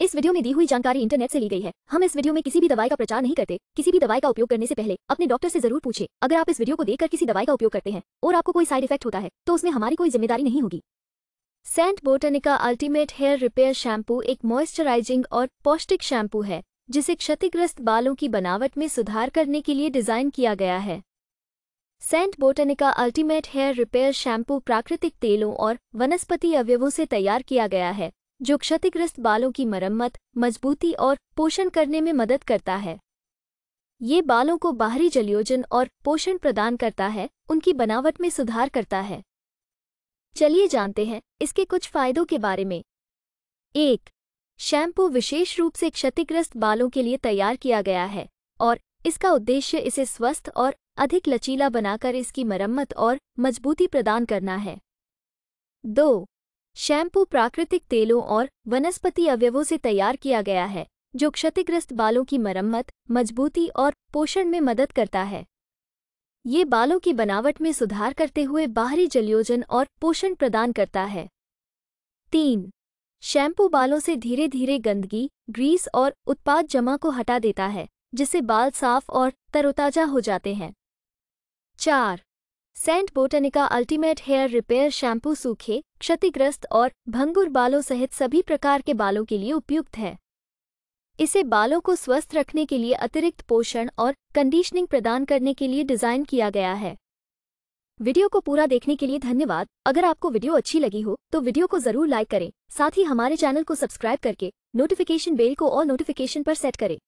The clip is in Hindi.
इस वीडियो में दी हुई जानकारी इंटरनेट से ली गई है हम इस वीडियो में किसी भी दवाई का प्रचार नहीं करते किसी भी दवाई का उपयोग करने से पहले अपने डॉक्टर से जरूर पूछे अगर आप इस वीडियो को देखकर किसी दवाई का उपयोग करते हैं और आपको कोई साइड इफेक्ट होता है तो उसमें हमारी कोई जिम्मेदारी नहीं होगी Saint Botanica Ultimate Hair Repair shampoo एक मॉइस्चराइजिंग और पौष्टिक शैम्पू है जिसे क्षतिग्रस्त बालों की बनावट में सुधार करने के लिए डिजाइन किया गया है Saint Botanica Ultimate Hair Repair shampoo प्राकृतिक तेलों और वनस्पति अवयवों से तैयार किया गया है जो क्षतिग्रस्त बालों की मरम्मत मजबूती और पोषण करने में मदद करता है ये बालों को बाहरी जलयोजन और पोषण प्रदान करता है उनकी बनावट में सुधार करता है चलिए जानते हैं इसके कुछ फायदों के बारे में एक शैम्पू विशेष रूप से क्षतिग्रस्त बालों के लिए तैयार किया गया है और इसका उद्देश्य इसे स्वस्थ और अधिक लचीला बनाकर इसकी मरम्मत और मजबूती प्रदान करना है दो शैम्पू प्राकृतिक तेलों और वनस्पति अवयवों से तैयार किया गया है जो क्षतिग्रस्त बालों की मरम्मत मजबूती और पोषण में मदद करता है ये बालों की बनावट में सुधार करते हुए बाहरी जलयोजन और पोषण प्रदान करता है तीन शैम्पू बालों से धीरे धीरे गंदगी ग्रीस और उत्पाद जमा को हटा देता है जिससे बाल साफ और तरोताजा हो जाते हैं चार Saint Botanica Ultimate Hair Repair shampoo सूखे क्षतिग्रस्त और भंगुर बालों सहित सभी प्रकार के बालों के लिए उपयुक्त है इसे बालों को स्वस्थ रखने के लिए अतिरिक्त पोषण और कंडीशनिंग प्रदान करने के लिए डिज़ाइन किया गया है वीडियो को पूरा देखने के लिए धन्यवाद अगर आपको वीडियो अच्छी लगी हो तो वीडियो को जरूर लाइक करें साथ ही हमारे चैनल को सब्सक्राइब करके नोटिफिकेशन बेल को और नोटिफिकेशन पर सेट करें